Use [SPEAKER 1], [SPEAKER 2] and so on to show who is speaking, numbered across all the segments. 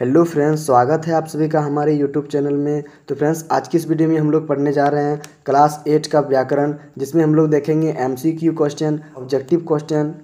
[SPEAKER 1] hello friends स्वागत है आप सभी का हमारे यूट्यूब चैनल में तो फ्रेंड्स आज की इस वीडियो में हम लोग पढ़ने जा रहे हैं क्लास एट का व्याकरण जिसमें हम लोग देखेंगे एमसीक्यू क्वेश्चन ऑब्जेक्टिव क्वेश्चन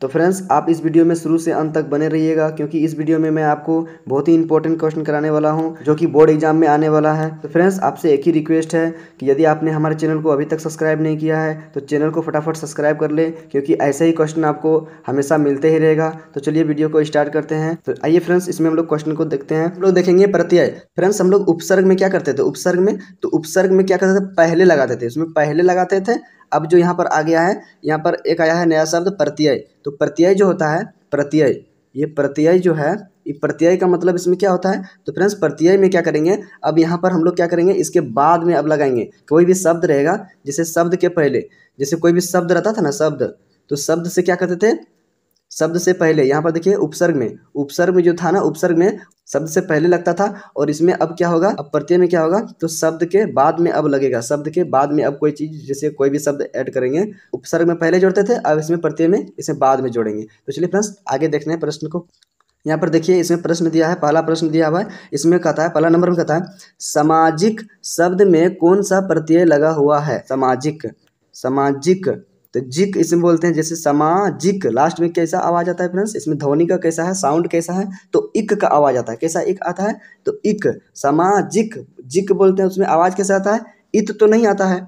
[SPEAKER 1] तो फ्रेंड्स आप इस वीडियो में शुरू से अंत तक बने रहिएगा क्योंकि इस वीडियो में मैं आपको बहुत ही इंपॉर्टेंट क्वेश्चन कराने वाला हूँ जो कि बोर्ड एग्जाम में आने वाला है तो फ्रेंड्स आपसे एक ही रिक्वेस्ट है कि यदि आपने हमारे चैनल को अभी तक सब्सक्राइब नहीं किया है तो चैनल को फटाफट सब्सक्राइब कर ले क्योंकि ऐसे ही क्वेश्चन आपको हमेशा मिलते ही रहेगा तो चलिए वीडियो को स्टार्ट करते हैं तो आइए फ्रेंड्स इसमें हम लोग क्वेश्चन को देखते हैं हम लोग देखेंगे प्रत्यय फ्रेंड्स हम लोग उपसर्ग में क्या करते थे उपसर्ग में तो उपसर्ग में क्या करते थे पहले लगाते थे उसमें पहले लगाते थे अब जो यहाँ पर आ गया है यहाँ पर एक आया है नया शब्द प्रत्यय तो प्रत्यय जो होता है प्रत्यय ये प्रत्यय जो है ये प्रत्यय का मतलब इसमें क्या होता है तो फ्रेंड्स प्रत्यय में क्या करेंगे अब यहाँ पर हम लोग क्या करेंगे इसके बाद में अब लगाएंगे कोई भी शब्द रहेगा जैसे शब्द के पहले जैसे कोई भी शब्द रहता था ना शब्द तो शब्द से क्या करते थे शब्द से पहले यहाँ पर देखिए उपसर्ग में उपसर्ग में जो था ना उपसर्ग में शब्द से पहले लगता था और इसमें अब क्या होगा अब प्रत्यय में क्या होगा तो शब्द के बाद में अब लगेगा शब्द के बाद में अब कोई चीज जैसे कोई भी शब्द ऐड करेंगे उपसर्ग में पहले जोड़ते थे अब इसमें प्रत्यय में इसे बाद में जोड़ेंगे तो चलिए फ्रेंड्स आगे देखते हैं प्रश्न को यहाँ पर देखिए इसमें प्रश्न दिया है पहला प्रश्न दिया हुआ है इसमें कहता है पहला नंबर में कहता है सामाजिक शब्द में कौन सा प्रत्यय लगा हुआ है सामाजिक सामाजिक तो जिक इसमें बोलते हैं जैसे समाजिक लास्ट में कैसा आवाज आता है फ्रेंड्स इसमें ध्वनि का कैसा है साउंड कैसा है तो इक का आवाज आता है कैसा इक आता है तो इक समाजिक जिक बोलते हैं उसमें आवाज कैसा आता है इत तो नहीं आता है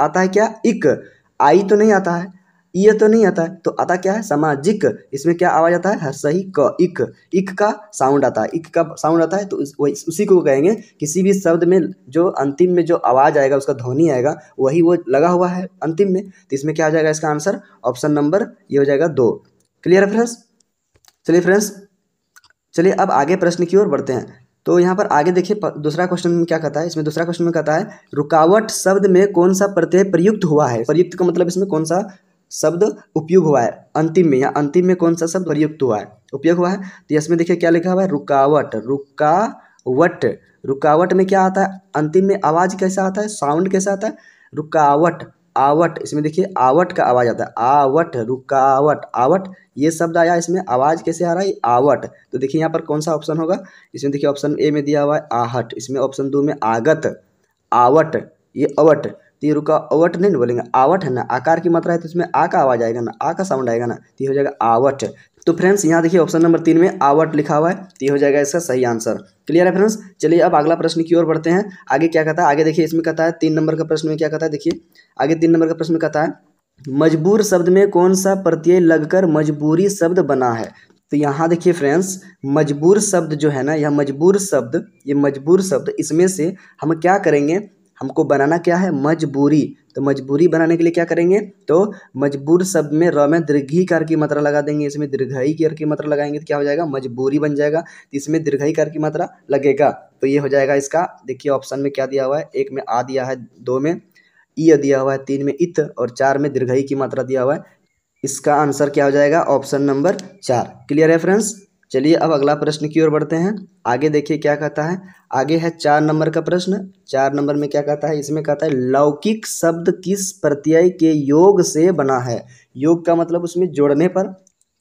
[SPEAKER 1] आता है क्या इक आई तो नहीं आता है ये तो नहीं आता है तो आता क्या है सामाजिक इसमें क्या आवाज़ आता है सही क इक इक का साउंड आता है इक का साउंड आता है तो उस, उसी को कहेंगे किसी भी शब्द में जो अंतिम में जो आवाज़ आएगा उसका ध्वनि आएगा वही वो लगा हुआ है अंतिम में तो इसमें क्या आ जाएगा इसका आंसर ऑप्शन नंबर ये हो जाएगा दो क्लियर है फ्रेंड्स चलिए फ्रेंड्स चलिए अब आगे प्रश्न की ओर बढ़ते हैं तो यहाँ पर आगे देखिए दूसरा क्वेश्चन में क्या कहता है इसमें दूसरा क्वेश्चन में कहता है रुकावट शब्द में कौन सा प्रत्यय प्रयुक्त हुआ है प्रयुक्त का मतलब इसमें कौन सा शब्द उपयोग हुआ है अंतिम में या अंतिम में कौन सा शब्द प्रयुक्त हुआ है उपयोग हुआ है तो इसमें देखिए क्या लिखा हुआ है रुकावट रुकावट रुकावट में क्या आता है अंतिम में आवाज़ कैसा आता है साउंड कैसा आता है रुकावट आवट इसमें देखिए आवट का आवाज़ आता है आवट रुकावट आवट ये शब्द आया इसमें आवाज़ कैसे आ रहा है आवट तो देखिए यहाँ पर कौन सा ऑप्शन होगा इसमें देखिए ऑप्शन ए में दिया हुआ है आहट इसमें ऑप्शन दो में आगत आवट ये अवट तो का अवट नहीं ना बोलेंगे आवट है ना आकार की मात्रा है तो इसमें आ का आवाज़ आएगा ना आ का साउंड आएगा ना तो हो जाएगा आवट तो फ्रेंड्स यहाँ देखिए ऑप्शन नंबर तीन में आवट लिखा हुआ है तो हो जाएगा इसका सही आंसर क्लियर है फ्रेंड्स चलिए अब अगला प्रश्न की ओर बढ़ते हैं आगे क्या कहता है आगे देखिए इसमें कहता है तीन नंबर का प्रश्न में क्या कहता है देखिए आगे तीन नंबर का प्रश्न में कहता है मजबूर शब्द में कौन सा प्रत्यय लगकर मजबूरी शब्द बना है तो यहाँ देखिए फ्रेंड्स मजबूर शब्द जो है ना यह मजबूर शब्द ये मजबूर शब्द इसमें से हम क्या करेंगे हमको बनाना क्या है मजबूरी तो मजबूरी बनाने के लिए क्या करेंगे तो मजबूर शब्द में र में कार की मात्रा लगा देंगे इसमें दीर्घाई की की मात्रा लगाएंगे तो क्या हो जाएगा मजबूरी बन जाएगा तो इसमें कार की मात्रा लगेगा तो ये हो जाएगा इसका देखिए ऑप्शन में क्या दिया हुआ है एक में आ दिया है दो में इ दिया हुआ है तीन में इत और चार में दीर्घाई की मात्रा दिया हुआ है इसका आंसर क्या हो जाएगा ऑप्शन नंबर चार क्लियर है फ्रेंड्स चलिए अब अगला प्रश्न की ओर बढ़ते हैं आगे देखिए क्या कहता है आगे है चार नंबर का प्रश्न चार नंबर में क्या कहता है इसमें कहता है लौकिक शब्द किस प्रत्यय के योग से बना है योग का मतलब उसमें जोड़ने पर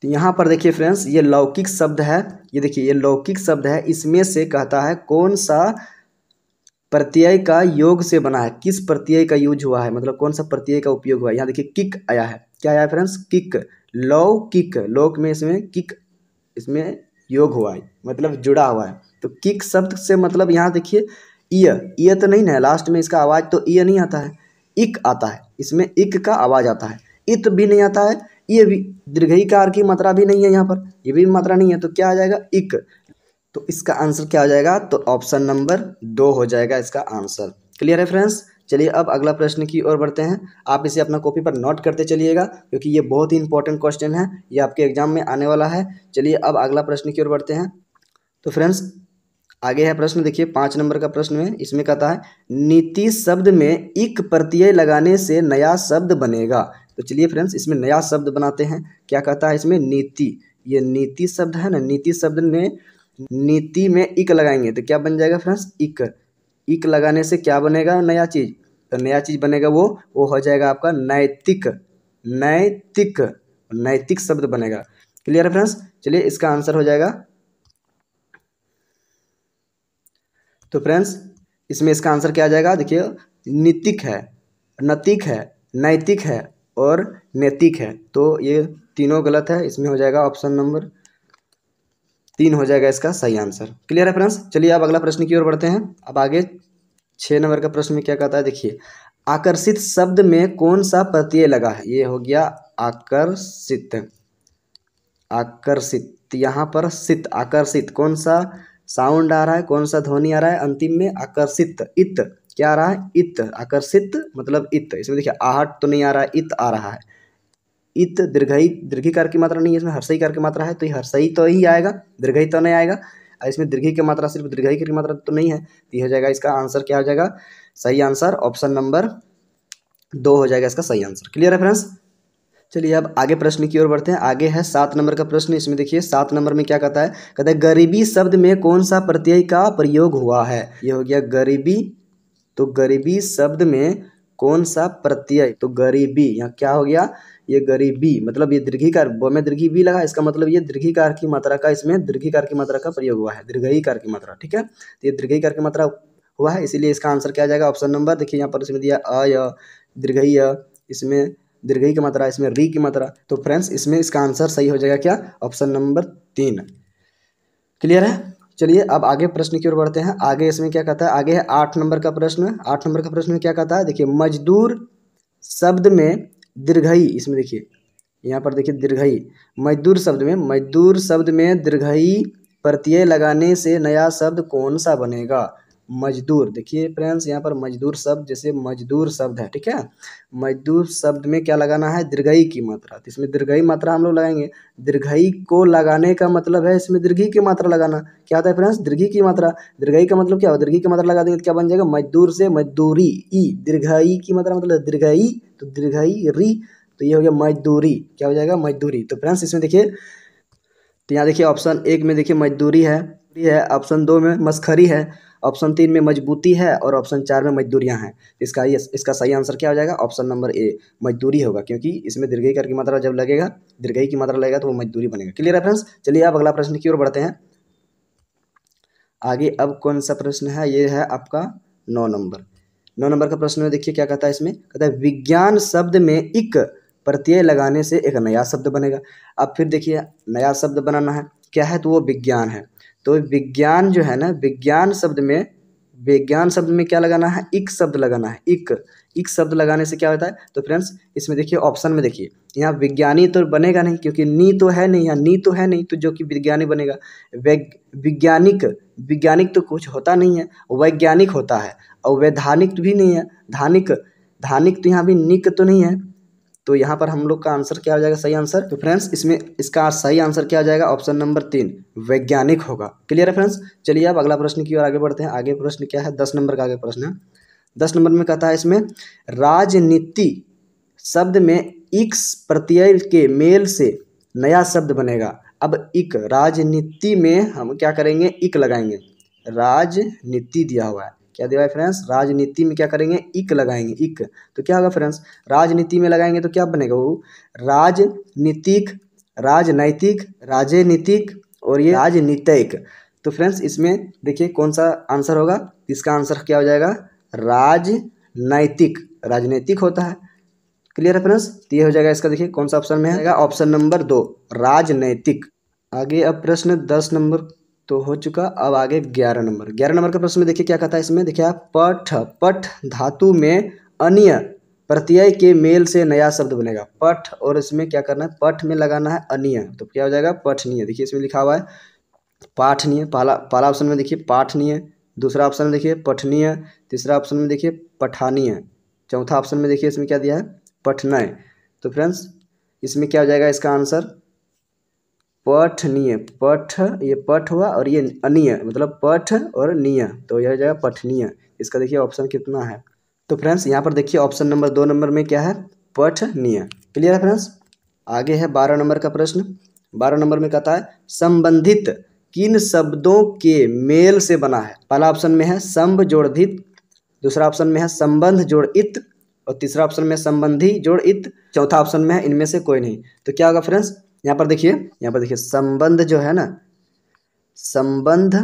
[SPEAKER 1] तो यहाँ पर देखिए फ्रेंड्स ये लौकिक शब्द है ये देखिए ये लौकिक शब्द है इसमें से कहता है कौन सा प्रत्यय का योग से बना है किस प्रत्यय का यूज हुआ है मतलब कौन सा प्रत्यय का उपयोग हुआ है यहाँ देखिए किक आया है क्या आया है फ्रेंड्स किक लौकिक लोक में इसमें किक इसमें योग हुआ है मतलब जुड़ा हुआ है तो किक शब्द से मतलब यहाँ देखिए ईय ईय तो नहीं ना है लास्ट में इसका आवाज़ तो ईय नहीं आता है इक आता है इसमें इक का आवाज़ आता है इत भी नहीं आता है ये भी दीर्घई की मात्रा भी नहीं है यहाँ पर ये भी मात्रा नहीं है तो क्या आ जाएगा इक तो इसका आंसर क्या हो जाएगा तो ऑप्शन नंबर दो हो जाएगा इसका आंसर क्लियर है फ्रेंड्स चलिए अब अगला प्रश्न की ओर बढ़ते हैं आप इसे अपना कॉपी पर नोट करते चलिएगा क्योंकि ये बहुत ही इंपॉर्टेंट क्वेश्चन है ये आपके एग्जाम में आने वाला है चलिए अब अगला प्रश्न की ओर बढ़ते हैं तो फ्रेंड्स आगे है प्रश्न देखिए पाँच नंबर का प्रश्न है इसमें कहता है नीति शब्द में इक प्रत्यय लगाने से नया शब्द बनेगा तो चलिए फ्रेंड्स इसमें नया शब्द बनाते हैं क्या कहता है इसमें नीति ये नीति शब्द है ना नीति शब्द में नीति में इक लगाएंगे तो क्या बन जाएगा फ्रेंड्स इक इक लगाने से क्या बनेगा नया चीज़ तो नया चीज़ बनेगा वो वो हो जाएगा आपका नैतिक नैतिक नैतिक शब्द बनेगा क्लियर है फ्रेंड्स चलिए इसका आंसर हो जाएगा तो फ्रेंड्स इसमें इसका आंसर क्या आ जाएगा देखिए नीतिक है नैतिक है नैतिक है और नैतिक है तो ये तीनों गलत है इसमें हो जाएगा ऑप्शन नंबर तीन हो जाएगा इसका सही आंसर क्लियर है फ्रेंड्स चलिए अब अगला प्रश्न की ओर बढ़ते हैं अब आगे छः नंबर का प्रश्न में क्या कहता है देखिए आकर्षित शब्द में कौन सा प्रत्यय लगा है ये हो गया आकर्षित आकर्षित यहाँ पर सित आकर्षित कौन सा साउंड आ रहा है कौन सा ध्वनि आ रहा है अंतिम में आकर्षित इत क्या आ रहा है इत आकर्षित मतलब इत इसमें देखिए आहट तो नहीं आ रहा है इत आ रहा है इत दीर्घई दीर्घिकार की मात्रा नहीं है इसमें हर्षई कार की मात्रा है तो ये हर्षई तो ही आएगा दीर्घई तो नहीं आएगा और इसमें दीर्घी की मात्रा सिर्फ दीर्घई की मात्रा तो नहीं है तो ये हो जाएगा इसका आंसर क्या हो जाएगा सही आंसर ऑप्शन नंबर दो हो जाएगा इसका सही आंसर क्लियर है फ्रेंड्स चलिए अब आगे प्रश्न की ओर बढ़ते हैं आगे है सात नंबर का प्रश्न इसमें देखिए सात नंबर में क्या कहता है कहता है गरीबी शब्द में कौन सा प्रत्यय का प्रयोग हुआ है ये हो गया गरीबी तो गरीबी शब्द में कौन सा प्रत्यय तो गरीबी यहाँ क्या हो गया ये गरीबी मतलब ये दीर्घिकार में दीर्घी बी लगा इसका मतलब ये दीर्घिकार की मात्रा का इसमें दीर्घीकार की मात्रा का प्रयोग हुआ है दीर्घिकार की मात्रा ठीक है तो ये दीर्घिकार की मात्रा हुआ है इसीलिए इसका आंसर क्या जाएगा ऑप्शन नंबर देखिए यहाँ पर इसमें दिया अ दीर्घई इसमें दीर्घई की मात्रा इसमें री की मात्रा तो फ्रेंड्स इसमें इसका आंसर सही हो जाएगा क्या ऑप्शन नंबर तीन क्लियर है चलिए अब आगे प्रश्न की ओर बढ़ते हैं आगे इसमें क्या कहता है आगे है आठ नंबर का प्रश्न आठ नंबर का प्रश्न क्या कहता है देखिए मजदूर शब्द में दीर्घई इसमें देखिए यहाँ पर देखिए दीर्घई मजदूर शब्द में मजदूर शब्द में दीर्घई प्रत्यय लगाने से नया शब्द कौन सा बनेगा मजदूर देखिए फ्रेंड्स यहाँ पर मजदूर शब्द जैसे मजदूर शब्द है ठीक है मजदूर शब्द में क्या लगाना है दीर्घई की मात्रा तो इसमें दीर्घई मात्रा हम लोग लगाएंगे दीर्घई को लगाने का मतलब है इसमें दीर्घी की मात्रा लगाना क्या होता है फ्रेंड्स दीर्घी की मात्रा दीर्घई का मतलब क्या होगा दीर्घी की मात्रा लगा देंगे तो क्या बन जाएगा मजदूर से मजदूरी ई दीर्घई की मात्रा मतलब दीर्घई तो दीर्घई री तो ये हो गया मजदूरी क्या हो जाएगा मजदूरी तो फ्रेंड्स इसमें देखिए तो यहाँ देखिए ऑप्शन एक में देखिए मजदूरी है मस्ती है ऑप्शन दो में मस्खरी है ऑप्शन तीन में मजबूती है और ऑप्शन चार में मजदूरियाँ हैं इसका इसका सही आंसर क्या हो जाएगा ऑप्शन नंबर ए मजदूरी होगा क्योंकि इसमें कर की मात्रा जब लगेगा दीर्घई की मात्रा लगेगा तो वो मजदूरी बनेगा क्लियर है फ्रेंड्स चलिए आप अगला प्रश्न की ओर बढ़ते हैं आगे अब कौन सा प्रश्न है ये है आपका नौ नंबर नौ नंबर का प्रश्न देखिए क्या कहता है इसमें कहता है विज्ञान शब्द में इक प्रत्यय लगाने से एक नया शब्द बनेगा अब फिर देखिए नया शब्द बनाना है क्या है तो वो विज्ञान है तो विज्ञान जो है ना विज्ञान शब्द में विज्ञान शब्द में क्या लगाना है इक शब्द लगाना है इक इक शब्द लगाने से क्या होता है तो फ्रेंड्स इसमें देखिए ऑप्शन में देखिए यहाँ विज्ञानी तो बनेगा नहीं क्योंकि नी तो है नहीं यहाँ नी तो है नहीं तो जो कि विज्ञानी बनेगा वैज्ञानिक वैज्ञानिक तो कुछ होता नहीं है वैज्ञानिक होता है और वैधानिक भी नहीं है धानिक धानिक तो यहाँ भी निक तो नहीं है तो यहाँ पर हम लोग का आंसर क्या हो जाएगा सही आंसर तो फ्रेंड्स इसमें इसका सही आंसर क्या हो जाएगा ऑप्शन नंबर तीन वैज्ञानिक होगा क्लियर है फ्रेंड्स चलिए अब अगला प्रश्न की ओर आगे बढ़ते हैं आगे प्रश्न क्या है दस नंबर का आगे प्रश्न है दस नंबर में कहता है इसमें राजनीति शब्द में इक्स प्रत्यय के मेल से नया शब्द बनेगा अब इक राजनीति में हम क्या करेंगे इक लगाएंगे राजनीति दिया हुआ है क्या दिया है फ्रेंड्स राजनीति में क्या करेंगे इक लगाएंगे इक तो क्या होगा फ्रेंड्स राजनीति में लगाएंगे तो क्या बनेगा वो राजनीतिक राजनैतिक राजनीतिक और ये राजनीतिक तो फ्रेंड्स इसमें देखिए कौन सा आंसर होगा इसका आंसर क्या हो जाएगा राजनैतिक राजनीतिक होता है क्लियर है फ्रेंड्स तो ये हो जाएगा इसका देखिए कौन सा ऑप्शन में है ऑप्शन नंबर दो राजनैतिक आगे अब प्रश्न दस नंबर तो हो चुका अब आगे ग्यारह नंबर ग्यारह नंबर का प्रश्न में देखिए क्या कहता है इसमें देखिए आप पठ पठ धातु में अन्य प्रत्यय के मेल से नया शब्द बनेगा पठ और इसमें क्या करना है पठ में लगाना है अनिय तो क्या हो जाएगा पठनीय देखिए इसमें लिखा हुआ है पाठनीय पहला पहला ऑप्शन में देखिए पाठनीय दूसरा ऑप्शन में देखिए पठनीय तीसरा ऑप्शन में देखिए पठानीय चौथा ऑप्शन में देखिए इसमें क्या दिया है पठनय तो फ्रेंड्स इसमें क्या हो जाएगा इसका आंसर पठनीय पठ ये पठ हुआ और ये अनिय मतलब पठ और निय तो यह हो जाएगा पठनीय इसका देखिए ऑप्शन कितना है तो फ्रेंड्स यहाँ पर देखिए ऑप्शन नंबर दो नंबर में क्या है पठनीय क्लियर है फ्रेंड्स आगे है बारह नंबर का प्रश्न बारह नंबर में कहता है संबंधित किन शब्दों के मेल से बना है पहला ऑप्शन में है संब जोड़धित दूसरा ऑप्शन में है संबंध जोड़ इत और तीसरा ऑप्शन में संबंधी जोड़ इत चौथा ऑप्शन में है इनमें से कोई नहीं तो क्या होगा फ्रेंड्स यहाँ पर देखिए यहाँ पर देखिए संबंध जो है ना संबंध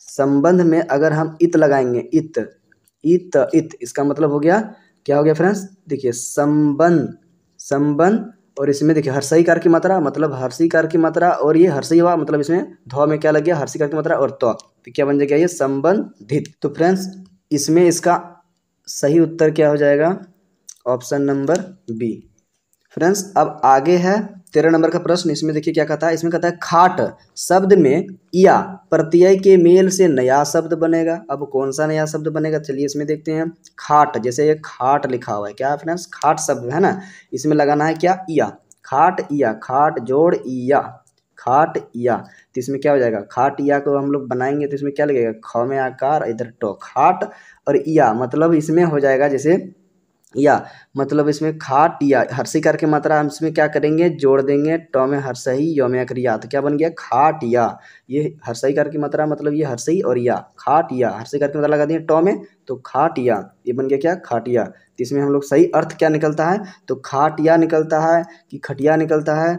[SPEAKER 1] संबंध में अगर हम इत लगाएंगे इत इत इत इसका मतलब हो गया क्या हो गया फ्रेंड्स देखिए संबंध संबंध और इसमें देखिए हर्षई कार की मात्रा मतलब हर्षी कार की मात्रा और ये हर्षई हुआ मतलब इसमें ध में क्या लग गया हर्षी कार की मात्रा और तो, तो क्या बन जाएगा ये संबंधित तो फ्रेंड्स इसमें इसका सही उत्तर क्या हो जाएगा ऑप्शन नंबर बी फ्रेंड्स अब आगे है तेरह नंबर का प्रश्न इसमें देखिए क्या कहता है इसमें कहता है खाट शब्द में या प्रत्यय के मेल से नया शब्द बनेगा अब कौन सा नया शब्द बनेगा चलिए इसमें देखते हैं खाट जैसे ये खाट लिखा हुआ है क्या फ्रेंड्स खाट शब्द है ना इसमें लगाना है क्या या खाट या खाट जोड़ या खाट या तो इसमें क्या हो जाएगा खाट या को हम लोग बनाएंगे तो इसमें क्या लगेगा ख में आकार इधर टो खाट और या मतलब इसमें हो जाएगा जैसे या मतलब इसमें खाट या हर्षी करके मात्रा हम इसमें क्या करेंगे जोड़ देंगे ट में हर्षही यौम क्रिया तो क्या बन गया खाट या ये हर्षही करके मात्रा मतलब ये हर्षही और या खाट या हर्षी करके मात्रा लगा दिए टॉमे में तो खाट या ये बन गया क्या खाटिया तो इसमें हम लोग सही अर्थ क्या निकलता है तो खाटिया निकलता है कि खटिया निकलता है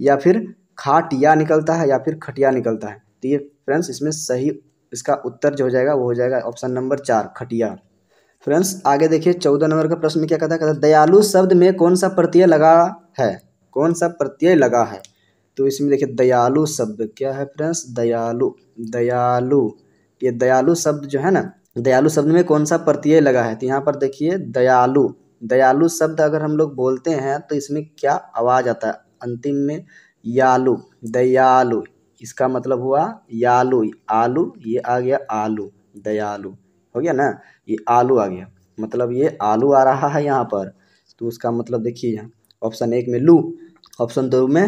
[SPEAKER 1] या फिर खाटिया निकलता है या फिर खटिया निकलता है तो ये फ्रेंड्स इसमें सही इसका उत्तर जो हो जाएगा वो हो जाएगा ऑप्शन नंबर चार खटिया फ्रेंड्स आगे देखिए चौदह नंबर का प्रश्न में क्या कहता है कहता है दयालु शब्द में कौन सा प्रत्यय लगा है कौन सा प्रत्यय लगा है तो इसमें देखिए दयालु शब्द क्या है फ्रेंड्स दयालु दयालु ये दयालु शब्द जो है ना दयालु शब्द में कौन सा प्रत्यय लगा है तो यहाँ पर देखिए दयालु दयालु शब्द अगर हम लोग बोलते हैं तो इसमें क्या आवाज़ आता है अंतिम में यालु दयालु इसका मतलब हुआ यालु आलू ये आ गया आलू दयालु हो गया ना ये आलू आ गया मतलब ये आलू आ रहा है यहाँ पर तो उसका मतलब देखिए यहाँ ऑप्शन एक में लू ऑप्शन दो में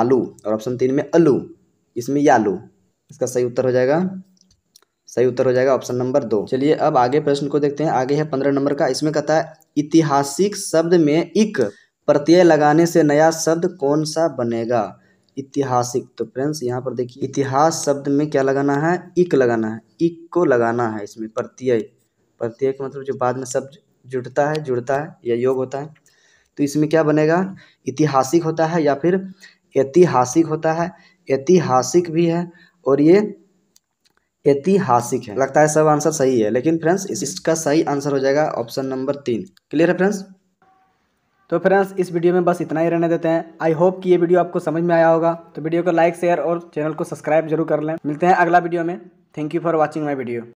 [SPEAKER 1] आलू और ऑप्शन तीन में अलू इसमें आलू इसका सही उत्तर हो जाएगा सही उत्तर हो जाएगा ऑप्शन नंबर दो चलिए अब आगे प्रश्न को देखते हैं आगे है पंद्रह नंबर का इसमें कहता है ऐतिहासिक शब्द में इक प्रत्यय लगाने से नया शब्द कौन सा बनेगा ऐतिहासिक तो फ्रेंड्स यहाँ पर देखिए इतिहास शब्द में क्या लगाना है इक लगाना है इक को लगाना है इसमें प्रत्यय प्रत्यय का मतलब जो बाद में शब्द जुड़ता है जुड़ता है या योग होता है तो इसमें क्या बनेगा ऐतिहासिक होता है या फिर ऐतिहासिक होता है ऐतिहासिक भी है और ये ऐतिहासिक है लगता है सब आंसर सही है लेकिन फ्रेंड्स इसका सही आंसर हो जाएगा ऑप्शन नंबर तीन क्लियर है फ्रेंड्स तो फ्रेंड्स इस वीडियो में बस इतना ही रहने देते हैं आई होप कि ये वीडियो आपको समझ में आया होगा तो वीडियो को लाइक शेयर और चैनल को सब्सक्राइब जरूर कर लें मिलते हैं अगला वीडियो में thank you for watching my video